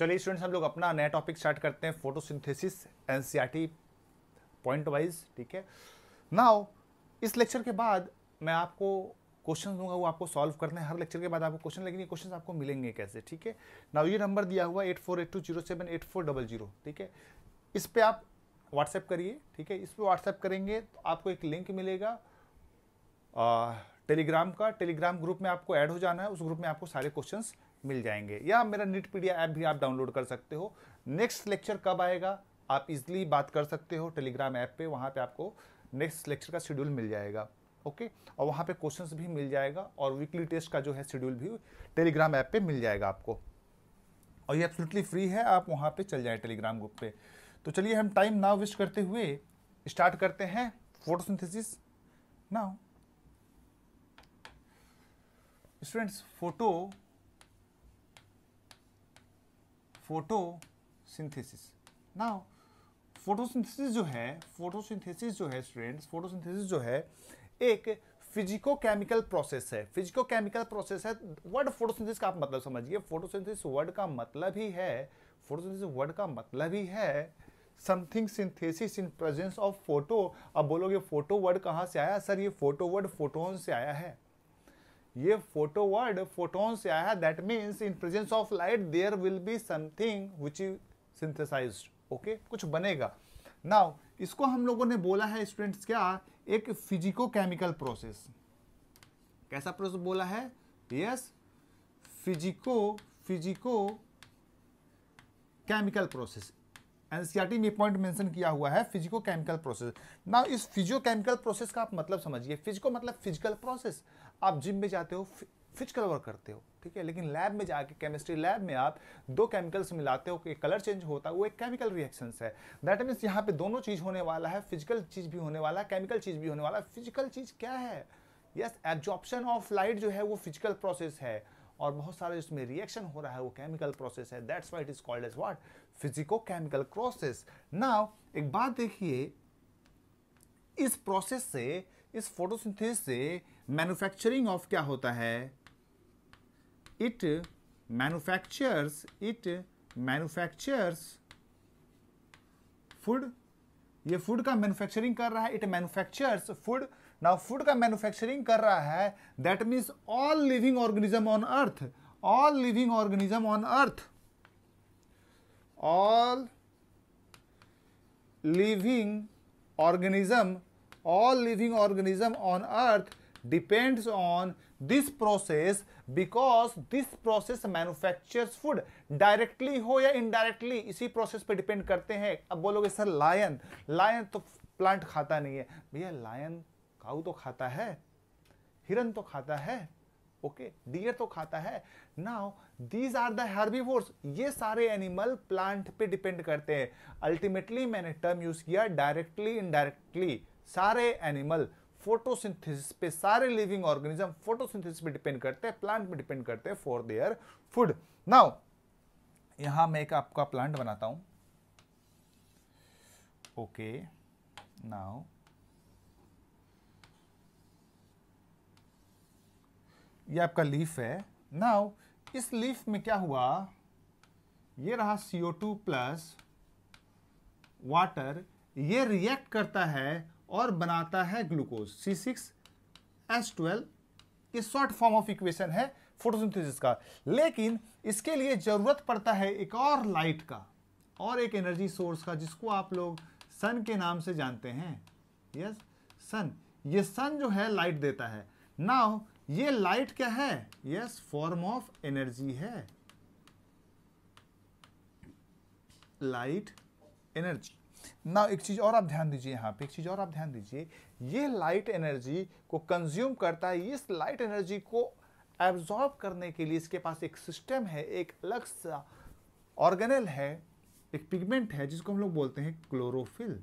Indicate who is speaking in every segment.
Speaker 1: चलिए स्टूडेंट्स हम लोग अपना नया टॉपिक स्टार्ट करते हैं फोटोसिंथेसिस एनसीईआरटी पॉइंट वाइज ठीक है नाउ इस लेक्चर के बाद मैं आपको क्वेश्चन दूंगा वो आपको सॉल्व करने हर लेक्चर के बाद आपको क्वेश्चन लेकिन ये क्वेश्चन आपको मिलेंगे कैसे ठीक है नाउ ये नंबर दिया हुआ eight four eight two zero seven eight four double zero ठीक है इस पर आप व्हाट्सएप करिए ठीक है इस पर व्हाट्सएप करेंगे तो आपको एक लिंक मिलेगा टेलीग्राम का टेलीग्राम ग्रुप में आपको ऐड हो जाना है उस ग्रुप में आपको सारे क्वेश्चंस मिल जाएंगे या मेरा नीट पीडिया ऐप भी आप डाउनलोड कर सकते हो नेक्स्ट लेक्चर कब आएगा आप इजली बात कर सकते हो टेलीग्राम ऐप पे वहाँ पे आपको नेक्स्ट लेक्चर का शेड्यूल मिल जाएगा ओके और वहाँ पे क्वेश्चंस भी मिल जाएगा और वीकली टेस्ट का जो है शेड्यूल भी टेलीग्राम ऐप पे मिल जाएगा आपको और ये एब्सोल्युटली फ्री है आप वहाँ पे चल जाए टेलीग्राम ग्रुप पे तो चलिए हम टाइम ना वेस्ट करते हुए स्टार्ट करते हैं सिंथिस ना students photo photosynthesis now photosynthesis जो है फोटोसिंथेसिस जो है स्टूडेंट्स फोटोसिंथेसिस जो है एक फिजिको केमिकल प्रोसेस है फिजिको केमिकल प्रोसेस है वर्ड फोटोसिंथेसिस का आप मतलब समझिए फोटोसिंथेसिस वर्ड का मतलब ही है फोटोसिंथेसिस वर्ड का मतलब ही है something synthesis in presence of photo अब बोलोगे फोटो वर्ड कहाँ से आया सर ये फोटो वर्ड फोटोन से आया है ये फोटो वर्ड फोटोन से आया है that means in presence of light there will be something which you synthesise okay कुछ बनेगा नाउ इसको हम लोगों ने बोला है स्टूडेंट्स क्या एक फिजिको केमिकल प्रोसेस कैसा प्रोसेस बोला है yes physico physico chemical process NCERT में पॉइंट मेंशन किया हुआ है फिजिको केमिकल प्रोसेस नाउ इस फिजियो केमिकल प्रोसेस का आप मतलब समझिए फिजिको मतलब फिजिकल प्रोसेस आप जिम में जाते हो फिजिकल वर्क करते हो ठीक है लेकिन लैब में जाके केमिस्ट्री लैब में आप दो केमिकल्स मिलाते हो कि कलर चेंज होता है वो एक केमिकल रिएक्शन है दैट मीन्स यहाँ पे दोनों चीज़ होने वाला है फिजिकल चीज़ भी होने वाला है केमिकल चीज़ भी होने वाला है फिजिकल चीज़ क्या है यस एब्जॉर्प्शन ऑफ लाइट जो है वो फिजिकल प्रोसेस है और बहुत सारे जिसमें रिएक्शन हो रहा है वो केमिकल प्रोसेस है that's why it is called as what physico chemical process now एक बात देखिए इस प्रोसेस से इस फोटोसिंथेसिस से मैन्युफैक्चरिंग ऑफ क्या होता है it manufactures it manufactures food ये फूड का मैन्युफैक्चरिंग कर रहा है it manufactures food now food का मैन्युफैक्चरिंग कर रहा है that means all living organism on earth all living organism on earth all living organism all living organism on earth depends on this process because this process manufactures food directly हो या indirectly इसी process पे depend करते हैं अब बोलोगे sir lion lion तो plant खाता नहीं है भैया लायन cow तो खाता है हिरन तो खाता है ओके डियर तो खाता है now these are the herbivores ये सारे एनिमल प्लांट पे डिपेंड करते हैं अल्टीमेटली मैंने टर्म यूज किया डायरेक्टली इनडायरेक्टली सारे एनिमल फोटोसिंथेसिस पे सारे लिविंग ऑर्गेनिज्म फोटोसिंथेसिस पे डिपेंड करते हैं प्लांट पे डिपेंड करते हैं फॉर देयर फूड नाउ यहां मैं एक आपका प्लांट बनाता हूं ओके नाउ ये आपका लीफ है नाउ इस लीफ में क्या हुआ ये रहा CO2 प्लस वाटर ये रिएक्ट करता है और बनाता है glucose C six S twelve ये शॉर्ट फॉर्म ऑफ इक्वेशन है फोटोसिंथेसिस का लेकिन इसके लिए ज़रूरत पड़ता है एक और लाइट का और एक एनर्जी सोर्स का जिसको आप लोग सन के नाम से जानते हैं यस सन ये सन जो है लाइट देता है नाउ ये लाइट क्या है यस फॉर्म ऑफ एनर्जी है लाइट एनर्जी ना एक चीज़ और आप ध्यान दीजिए यहाँ पे एक चीज़ और आप ध्यान दीजिए ये लाइट एनर्जी को कंज्यूम करता है इस लाइट एनर्जी को एब्जॉर्ब करने के लिए इसके पास एक सिस्टम है एक अलग सा ऑर्गेनल है एक पिगमेंट है जिसको हम लोग बोलते हैं क्लोरोफिल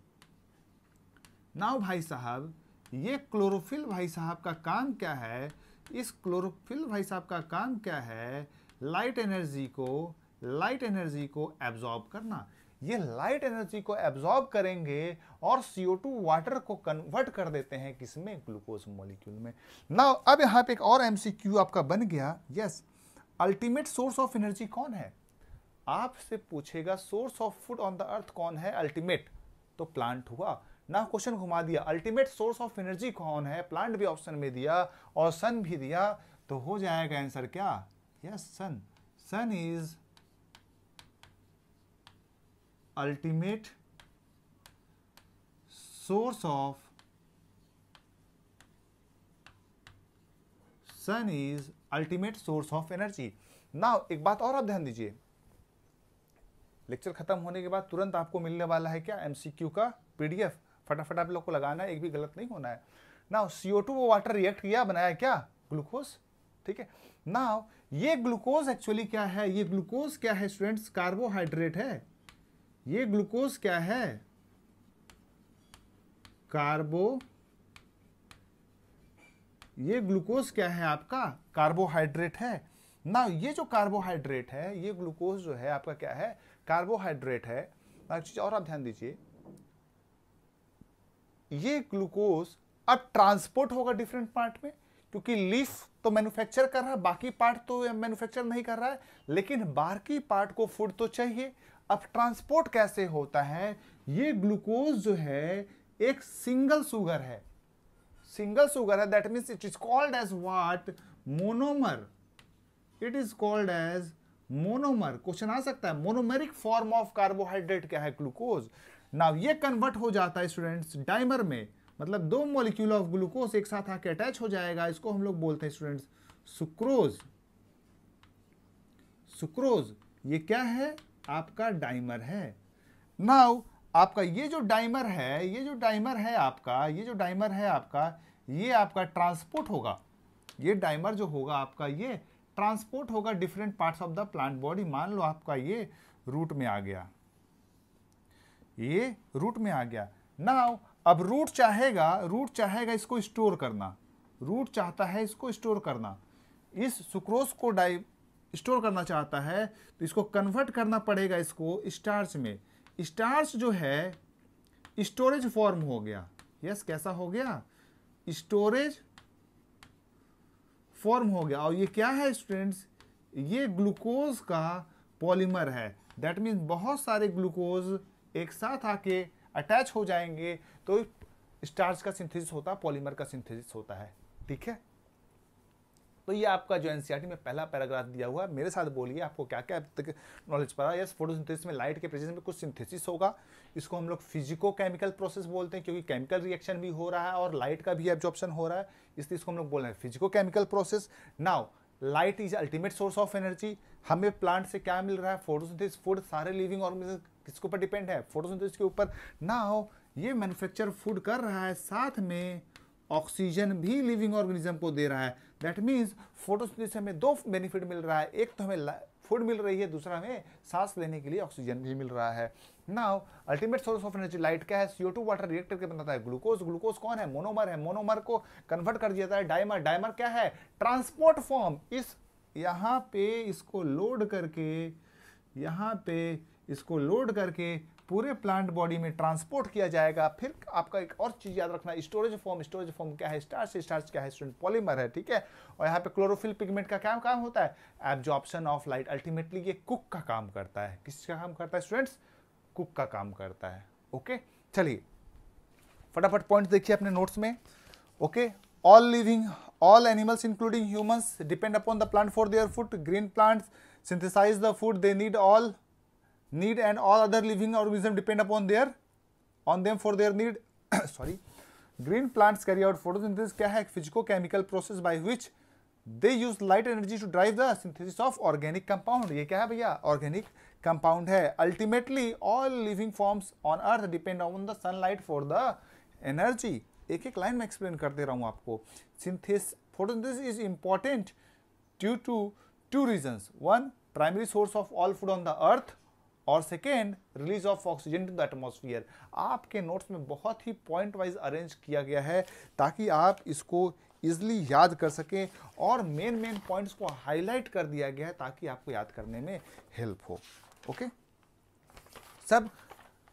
Speaker 1: नाउ भाई साहब ये क्लोरोफिल भाई साहब का काम क्या है इस क्लोरोफिल भाई साहब का काम क्या है लाइट एनर्जी को लाइट एनर्जी को एब्जॉर्ब करना ये लाइट एनर्जी को एब्जॉर्ब करेंगे और CO2 वाटर को कन्वर्ट कर देते हैं किसमें ग्लूकोज मॉलिक्यूल में ना अब यहाँ पे एक और एमसीक्यू आपका बन गया yes ultimate source of energy कौन है आपसे पूछेगा source of food on the earth कौन है अल्टीमेट तो प्लांट हुआ ना क्वेश्चन घुमा दिया अल्टीमेट सोर्स ऑफ एनर्जी कौन है प्लांट भी ऑप्शन में दिया और सन भी दिया तो हो जाएगा आंसर क्या yes sun sun is ultimate source of sun is ultimate source of energy now एक बात और आप ध्यान दीजिए लेक्चर खत्म होने के बाद तुरंत आपको मिलने वाला है क्या एमसीक्यू का पीडीएफ फटाफट आप लोग को लगाना है एक भी गलत नहीं होना है नाउ सीओ टू वो वाटर रिएक्ट किया बनाया क्या ग्लूकोज ठीक है नाउ ये ग्लूकोज एक्चुअली क्या है ये ग्लूकोज क्या है स्टूडेंट्स कार्बोहाइड्रेट है ये ग्लूकोज क्या है कार्बो ये ग्लूकोज क्या है आपका कार्बोहाइड्रेट है ना ये जो कार्बोहाइड्रेट है ये ग्लूकोज जो है आपका क्या है कार्बोहाइड्रेट है ना चीज और आप ध्यान दीजिए ये ग्लूकोज अब ट्रांसपोर्ट होगा डिफरेंट पार्ट में क्योंकि लीफ तो मैन्युफैक्चर कर रहा है बाकी पार्ट तो मैन्युफैक्चर नहीं कर रहा है लेकिन बाकी पार्ट को फूड तो चाहिए अब ट्रांसपोर्ट कैसे होता है ये ग्लूकोज जो है एक सिंगल सुगर है सिंगल सुगर है that means it is called as what monomer it is called as monomer question आ सकता है मोनोमेरिक फॉर्म ऑफ कार्बोहाइड्रेट क्या है ग्लूकोज नाउ ये कन्वर्ट हो जाता है स्टूडेंट्स डाइमर में मतलब दो मोलिक्यूल ऑफ ग्लूकोज एक साथ आके अटैच हो जाएगा इसको हम लोग बोलते हैं स्टूडेंट्स सुक्रोज सुक्रोज ये क्या है आपका डाइमर है नाउ आपका ये जो डाइमर है ये जो डाइमर है आपका ये जो डाइमर है आपका ये आपका ट्रांसपोर्ट होगा ये डाइमर जो होगा आपका ये ट्रांसपोर्ट होगा different parts of the plant body मान लो आपका ये रूट में आ गया ये रूट में आ गया नाउ अब रूट चाहेगा रूट चाहेगा इसको स्टोर करना रूट चाहता है इसको स्टोर करना इस सुक्रोस को डाइ स्टोर करना चाहता है तो इसको कन्वर्ट करना पड़ेगा इसको स्टार्स में स्टार्स जो है स्टोरेज फॉर्म हो गया यस कैसा हो गया स्टोरेज फॉर्म हो गया और ये क्या है स्टूडेंट्स ये ग्लूकोज का पॉलीमर है दैट मीन्स बहुत सारे ग्लूकोज एक साथ आके अटैच हो जाएंगे तो स्टार्च का सिंथेसिस होता है पॉलीमर का सिंथेसिस होता है ठीक है तो ये आपका जो एन e में पहला पैराग्राफ दिया हुआ है मेरे साथ बोलिए आपको क्या क्या अब तक नॉलेज पड़ा यस फोटोसिंथेसिस में लाइट के प्रेजेंस में कुछ सिंथेसिस होगा इसको हम लोग फिजिको केमिकल प्रोसेस बोलते हैं क्योंकि केमिकल रिएक्शन भी हो रहा है और लाइट का भी एब्जॉर्प्शन हो रहा है इसलिए इसको हम लोग बोल रहे हैं physico chemical process now light is ultimate source of energy हमें प्लांट से क्या मिल रहा है फोटोसिंथेसिस फूड सारे लिविंग ऑर्गेनिज्म किसके ऊपर डिपेंड है फोटोसिंथेसिस के ऊपर ना हो ये मैन्युफैक्चर फूड कर रहा है साथ में ऑक्सीजन भी लिविंग ऑर्गेनिज्म को दे रहा है दैट मीन्स फोटोसिंथेसिस से हमें दो बेनिफिट मिल रहा है एक तो हमें फूड मिल रही है दूसरा हमें सांस लेने के लिए ऑक्सीजन भी मिल रहा है now ultimate source of energy light क्या है सीओ टू वाटर रिएक्टर के बनाता है ग्लूकोज ग्लूकोज कौन है मोनोमर है मोनोमर को कन्वर्ट कर दिया जाता है डायमर डायमर क्या है ट्रांसपोर्ट फॉर्म इस यहाँ पे इसको लोड करके यहाँ पे इसको लोड करके पूरे प्लांट बॉडी में ट्रांसपोर्ट किया जाएगा फिर आपका एक और चीज़ याद रखना स्टोरेज फॉर्म स्टोरेज फॉर्म क्या है स्टार्च स्टार्च क्या है स्टूडेंट पॉलीमर है ठीक है और यहाँ पे क्लोरोफिल पिगमेंट का क्या काम होता है एब्जॉर्प्शन ऑफ लाइट अल्टीमेटली ये कुक का काम करता है किसका का काम करता है स्टूडेंट्स कुक का काम करता है ओके चलिए फटाफट पॉइंट देखिए अपने नोट्स में okay all living all animals including humans depend upon the plant for their food green plants synthesize the food they need all need and all other living organisms depend upon their on them for their need sorry green plants carry out photosynthesis kya hai chemical process by which they use light energy to drive the synthesis of organic compound ye kya hai bhaiya organic compound hai ultimately all living forms on earth depend on the sunlight for the energy एक एक line में explain कर दे रहा हूँ आपको Synthesis photosynthesis is important due to two reasons. One, primary source of all food on the earth. और second release of oxygen to the atmosphere आपके notes में बहुत ही पॉइंट वाइज अरेंज किया गया है ताकि आप इसको ईजली याद कर सकें और मेन मेन पॉइंट्स को हाईलाइट कर दिया गया है ताकि आपको याद करने में हेल्प हो ओके सब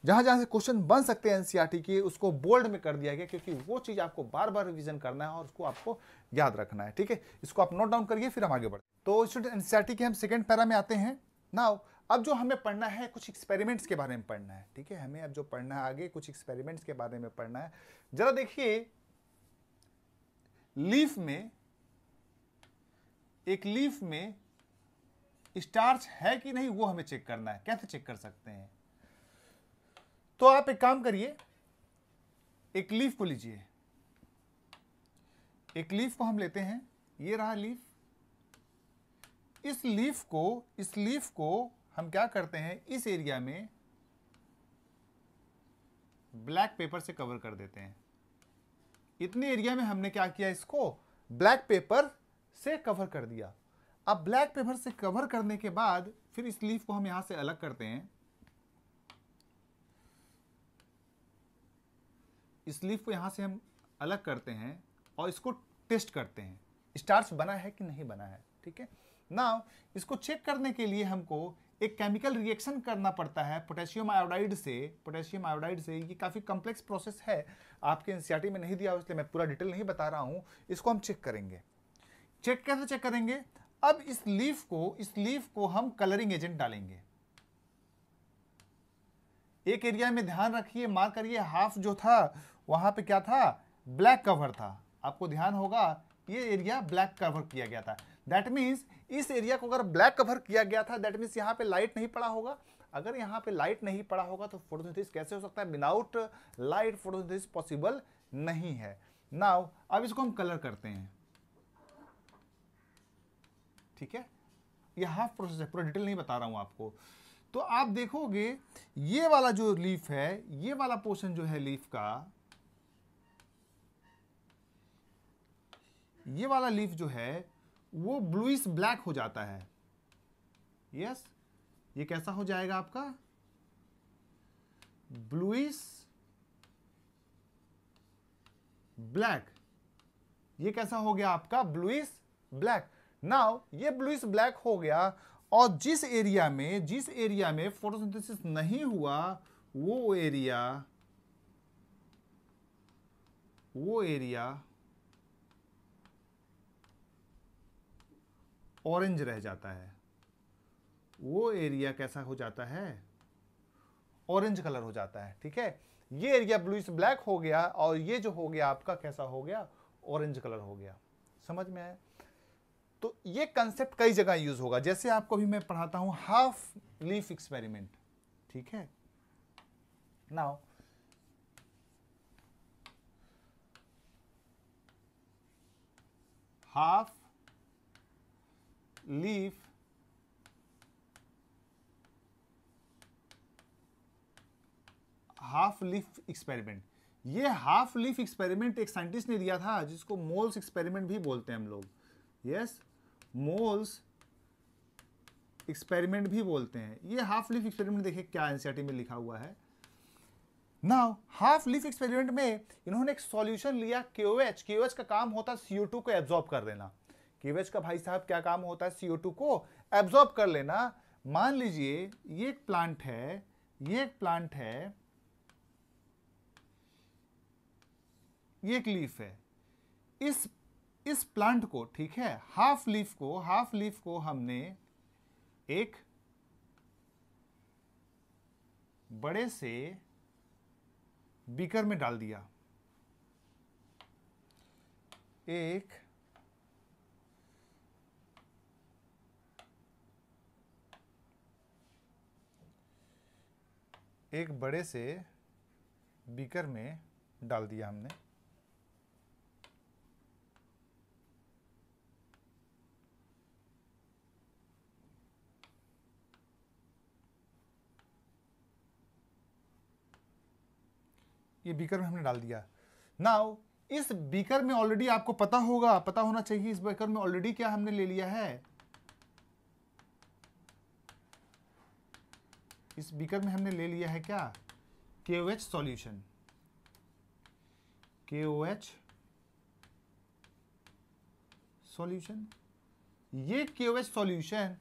Speaker 1: जहाँ जहाँ से क्वेश्चन बन सकते हैं एनसीईआरटी e के उसको बोल्ड में कर दिया गया क्योंकि वो चीज़ आपको बार बार रिवीजन करना है और उसको आपको याद रखना है ठीक है इसको आप नोट डाउन करिए फिर हम आगे बढ़े तो स्टूडेंट एनसीईआरटी e के हम सेकंड पैरा में आते हैं नाउ अब जो हमें पढ़ना है कुछ एक्सपेरिमेंट्स के बारे में पढ़ना है ठीक है हमें अब जो पढ़ना है आगे कुछ एक्सपेरिमेंट्स के बारे में पढ़ना है जरा देखिए लीफ में एक लीफ में स्टार्च है कि नहीं वो हमें चेक करना है कैसे चेक कर सकते हैं तो आप एक काम करिए एक लीफ को लीजिए एक लीफ को हम लेते हैं ये रहा लीफ इस लीफ को इस लीफ को हम क्या करते हैं इस एरिया में ब्लैक पेपर से कवर कर देते हैं इतने एरिया में हमने क्या किया इसको ब्लैक पेपर से कवर कर दिया अब ब्लैक पेपर से कवर करने के बाद फिर इस लीफ को हम यहां से अलग करते हैं इस लीफ को यहां से हम अलग करते हैं और इसको टेस्ट करते हैं स्टार्च बना है कि नहीं बना है ठीक है नाउ इसको चेक करने के लिए हमको एक केमिकल रिएक्शन करना पड़ता है पोटेशियम आयोडाइड से पोटेशियम आयोडाइड से ये काफ़ी कॉम्प्लेक्स प्रोसेस है आपके एन में नहीं दिया इसलिए मैं पूरा डिटेल नहीं बता रहा हूँ इसको हम चेक करेंगे चेक कैसे चेक करेंगे अब इस लीफ को इस लीफ को हम कलरिंग एजेंट डालेंगे एक एरिया में ध्यान रखिए मार करिए हाफ जो था वहां पे क्या था ब्लैक कवर था आपको ध्यान होगा ये एरिया ब्लैक कवर किया गया था दैट मीन्स इस एरिया को अगर ब्लैक कवर किया गया था दैट मीन्स यहाँ पे लाइट नहीं पड़ा होगा अगर यहाँ पे लाइट नहीं पड़ा होगा तो फोटोसिंथेसिस कैसे हो सकता है विदाउट लाइट फोटोसिंथेसिस पॉसिबल नहीं है नाउ अब इसको हम कलर करते हैं ठीक है ये हाफ प्रोसेस है पूरा डिटेल नहीं बता रहा हूँ आपको तो आप देखोगे ये वाला जो लीफ है ये वाला पोर्शन जो है लीफ का ये वाला लीफ जो है वो ब्लूइस ब्लैक हो जाता है यस ये कैसा हो जाएगा आपका ब्लूइस ब्लैक ये कैसा हो गया आपका ब्लूइस ब्लैक नाउ ये ब्लूइस ब्लैक हो गया और जिस एरिया में जिस एरिया में फोटोसिंथेसिस नहीं हुआ वो एरिया वो एरिया ऑरेंज रह जाता है वो एरिया कैसा हो जाता है ऑरेंज कलर हो जाता है ठीक है ये एरिया ब्लूइश ब्लैक हो गया और ये जो हो गया आपका कैसा हो गया ऑरेंज कलर हो गया समझ में आया तो ये कंसेप्ट कई जगह यूज होगा जैसे आपको भी मैं पढ़ाता हूं हाफ लीफ एक्सपेरिमेंट ठीक है now half leaf half leaf experiment ये हाफ लीफ एक्सपेरिमेंट एक साइंटिस्ट ने दिया था जिसको मोल्स एक्सपेरिमेंट भी बोलते हैं हम लोग यस मोल्स एक्सपेरिमेंट भी बोलते हैं ये हाफ लीफ एक्सपेरिमेंट देखिए क्या एनसीईआरटी में लिखा हुआ है नाउ हाफ लीफ एक्सपेरिमेंट में इन्होंने एक सॉल्यूशन लिया क्यूएच क्यूएच का काम होता है सीओ टू को एब्जॉर्ब कर देना क्लीवेज का भाई साहब क्या काम होता है सीओ टू को एब्जॉर्ब कर लेना मान लीजिए ये एक प्लांट है ये एक प्लांट है ये एक लीफ है इस इस प्लांट को ठीक है हाफ लीफ को हाफ लीफ को हमने एक बड़े से बीकर में डाल दिया एक एक बड़े से बीकर में डाल दिया हमने ये बीकर में हमने डाल दिया नाउ इस बीकर में ऑलरेडी आपको पता होगा पता होना चाहिए इस बीकर में ऑलरेडी क्या हमने ले लिया है इस बीकर में हमने ले लिया है क्या के ओ एच सॉल्यूशन के ओ एच सॉल्यूशन ये के ओ एच सॉल्यूशन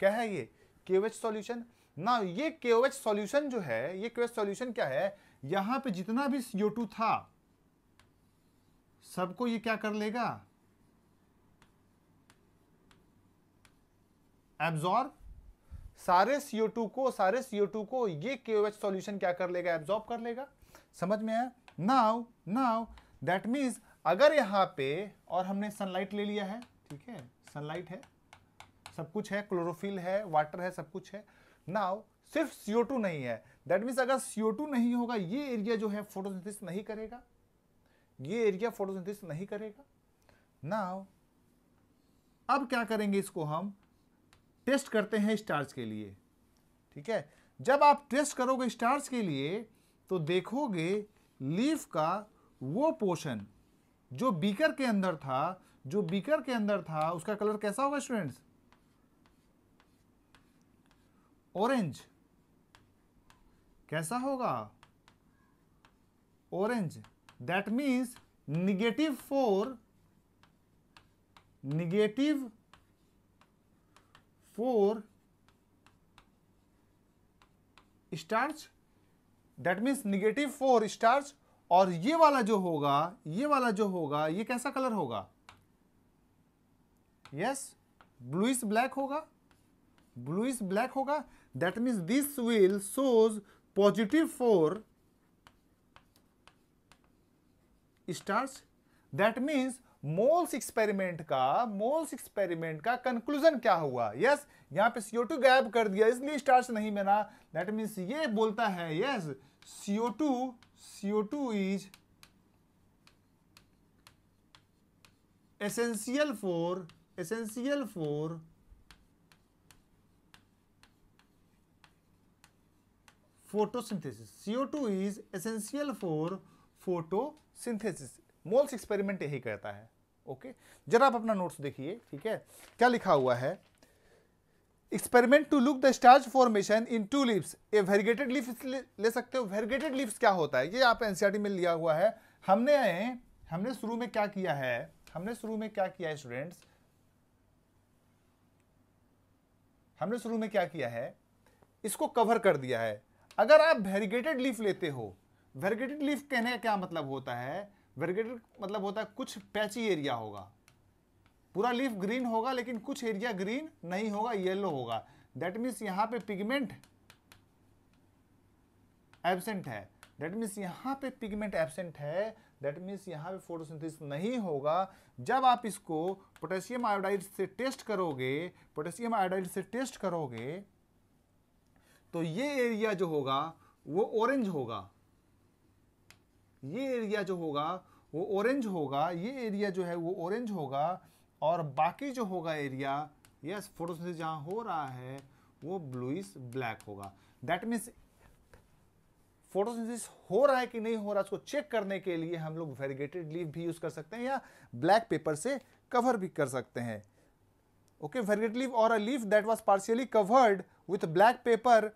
Speaker 1: क्या है ये के ओ एच सॉल्यूशन ना ये के ओ एच सॉल्यूशन जो है ये के ओ एच सॉल्यूशन क्या है यहां पे जितना भी सीओ टू था सबको ये क्या कर लेगा एब्जॉर्ब सारे CO2 को सारे CO2 को ये KOH सॉल्यूशन क्या कर लेगा एब्जॉर्ब कर लेगा समझ में आया नाउ नाउ दैट मीन्स अगर यहाँ पे और हमने सनलाइट ले लिया है ठीक है सनलाइट है सब कुछ है क्लोरोफिल है वाटर है सब कुछ है नाउ सिर्फ CO2 नहीं है दैट मीन्स अगर CO2 नहीं होगा ये एरिया जो है फोटोसिंथिस नहीं करेगा ये एरिया फोटोसिंथिस नहीं करेगा नाउ अब क्या करेंगे इसको हम टेस्ट करते हैं स्टार्स के लिए ठीक है जब आप टेस्ट करोगे स्टार्स के लिए तो देखोगे लीफ का वो पोर्शन जो बीकर के अंदर था जो बीकर के अंदर था उसका कलर कैसा होगा स्टूडेंट्स ऑरेंज कैसा होगा orange that means negative four negative four stars that means negative four stars और ये वाला जो होगा ये वाला जो होगा ये कैसा कलर होगा यस ब्लूइस ब्लैक होगा ब्लूइस ब्लैक होगा that means this will shows positive four stars that means Moll's experiment का मोल्स एक्सपेरिमेंट का कंक्लूजन क्या हुआ यस yes, यहां पे सीओ टू गैप कर दिया इसलिए स्टार्स नहीं बना दैट मीन्स ये बोलता है yes CO two CO two is essential for essential for photosynthesis CO two is essential for photosynthesis Moll's experiment यही कहता है ओके जरा आप अपना नोट्स देखिए ठीक है क्या लिखा हुआ है experiment to look the starch formation in two leaves a variegated leaves ले सकते हो वेरिगेटेड लिप्स क्या होता है ये आप एनसीईआरटी e में लिया हुआ है हमने आए हमने शुरू में क्या किया है हमने शुरू में क्या किया है स्टूडेंट्स हमने शुरू में क्या किया है इसको कवर कर दिया है अगर आप वेरिगेटेड लीफ लेते हो वेरिगेटेड लीफ कहने का क्या मतलब होता है वेरिगेटेड मतलब होता है कुछ पैची एरिया होगा पूरा लीफ ग्रीन होगा लेकिन कुछ एरिया ग्रीन नहीं होगा येलो होगा दैट मीन्स यहाँ पे पिगमेंट एबसेंट है दैट मीन्स यहाँ पे पिगमेंट एबसेंट है दैट मीन्स यहाँ पे फोटोसिंथेसिस नहीं होगा जब आप इसको पोटेशियम आयोडाइड से टेस्ट करोगे पोटेशियम आयोडाइड से टेस्ट करोगे तो ये एरिया जो होगा वो ऑरेंज होगा ये एरिया जो होगा वो ऑरेंज होगा ये एरिया जो है वो ऑरेंज होगा और बाकी जो होगा एरिया यस फोटोसिंथेसिस जहाँ हो रहा है वो ब्लूइस ब्लैक होगा दैट मीन्स फोटोसिंथेसिस हो रहा है कि नहीं हो रहा उसको चेक करने के लिए हम लोग वेरीगेटेड लीव भी यूज़ कर सकते हैं या ब्लैक पेपर से कवर भी कर सकते हैं ओके variegated लीव और a leaf that was partially covered with black paper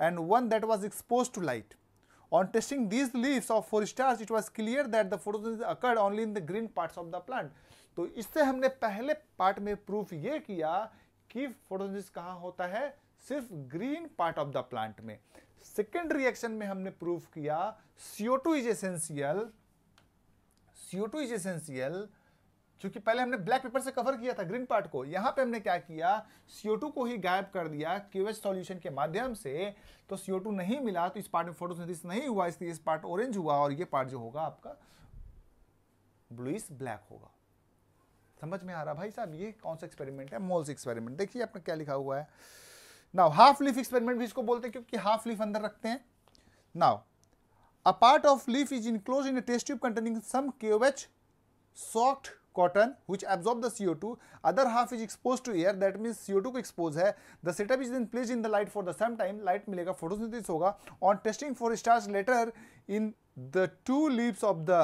Speaker 1: and one that was exposed to light On testing these leaves of four stars it was clear that the photosynthesis occurred only in the green parts of the plant. to isse humne pehle part mein proof ye kiya ki photosynthesis kahan hota hai sirf green part of the plant mein second reaction mein humne proof kiya CO2 is essential CO2 is essential क्योंकि पहले हमने black pepper से cover किया था green part को यहां पे हमने क्या किया CO2 को ही गायब कर दिया क्यूएच सॉल्यूशन के माध्यम से तो CO2 नहीं मिला तो इस पार्ट में फोटोसिंथेसिस नहीं हुआ इसलिए इस पार्ट ऑरेंज हुआ और ये पार्ट जो होगा आपका ब्लूइस ब्लैक होगा समझ में आ रहा भाई साहब ये कौन सा एक्सपेरिमेंट है मोल्स एक्सपेरिमेंट देखिए आपने क्या लिखा हुआ है नाउ हाफ लीफ एक्सपेरिमेंट भी इसको बोलते हैं क्योंकि हाफ लीफ अंदर रखते हैं now a part of leaf is enclose in test tube containing some KOH soft cotton which absorb the CO2, other half is exposed to air that means CO2 को expose है. The setup is then placed in the light for the some time, light मिलेगा photosynthesis होगा. On testing for starch later in the two leaves of the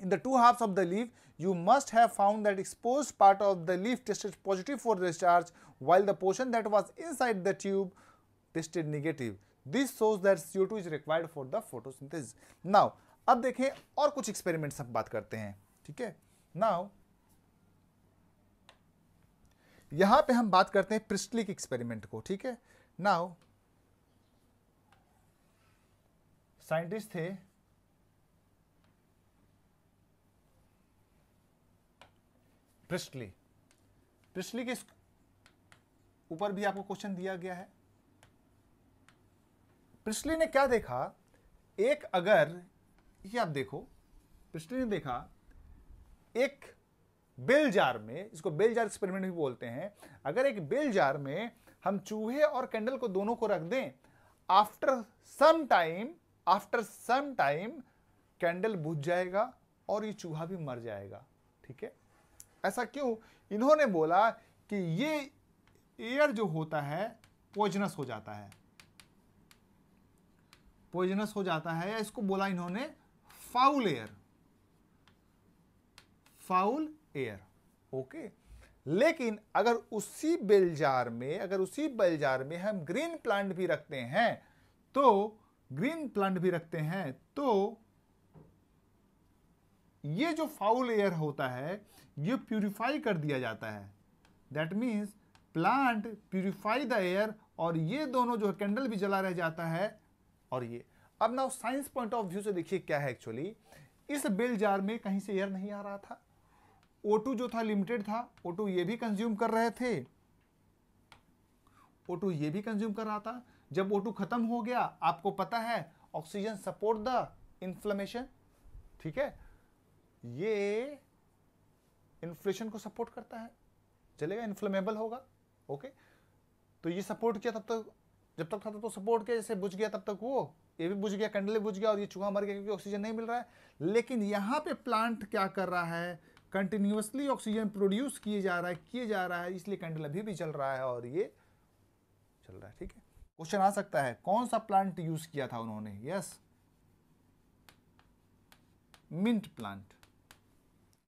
Speaker 1: in the two halves of the leaf, you must have found that exposed part of the leaf tested positive for the starch while the portion that was inside the tube tested negative. This shows that CO2 is required for the photosynthesis. Now, अब देखें और कुछ experiments हम बात करते हैं ठीक है नाउ यहां पे हम बात करते हैं प्रिस्टलिक एक्सपेरिमेंट को ठीक है नाउ साइंटिस्ट थे प्रिस्टली प्रिस्टली के ऊपर भी आपको क्वेश्चन दिया गया है प्रिस्टली ने क्या देखा एक अगर ये आप देखो प्रिस्टली ने देखा एक बेल जार में इसको बेल जार एक्सपेरिमेंट भी बोलते हैं अगर एक बेल जार में हम चूहे और कैंडल को दोनों को रख दें after some time after some time candle बुझ जाएगा और ये चूहा भी मर जाएगा ठीक है ऐसा क्यों इन्होंने बोला कि ये एयर जो होता है पॉइजनस हो जाता है पॉइजनस हो जाता है या इसको बोला इन्होंने foul air foul air okay लेकिन अगर उसी बेलजार में अगर उसी बेलजार में हम ग्रीन प्लांट भी रखते हैं तो ग्रीन प्लांट भी रखते हैं तो ये जो फाउल एयर होता है ये प्यूरिफाई कर दिया जाता है that means plant purify the air और ये दोनों जो है कैंडल भी जला रह जाता है और ये अब ना साइंस पॉइंट ऑफ व्यू से देखिए क्या है एक्चुअली इस बेल जार में कहीं से एयर नहीं आ रहा था O2 जो था लिमिटेड था O2 ये भी कंज्यूम कर रहे थे O2 ये भी कंज्यूम कर रहा था जब O2 खत्म हो गया आपको पता है ऑक्सीजन सपोर्ट द इन्फ्लेमेशन ठीक है ये इन्फ्लेशन को सपोर्ट करता है चलेगा इन्फ्लेमेबल होगा ओके तो ये सपोर्ट किया तब तक जब तक था तब तो सपोर्ट किया जैसे बुझ गया तब तक वो ये भी बुझ गया कंडले बुझ गया और ये चूहा मर गया क्योंकि ऑक्सीजन नहीं मिल रहा है लेकिन यहां पे प्लांट क्या कर रहा है कंटिन्यूसली ऑक्सीजन प्रोड्यूस किए जा रहा है किए जा रहा है इसलिए कैंडल अभी भी चल रहा है और ये चल रहा है ठीक है क्वेश्चन आ सकता है कौन सा प्लांट यूज किया था उन्होंने यस मिंट प्लांट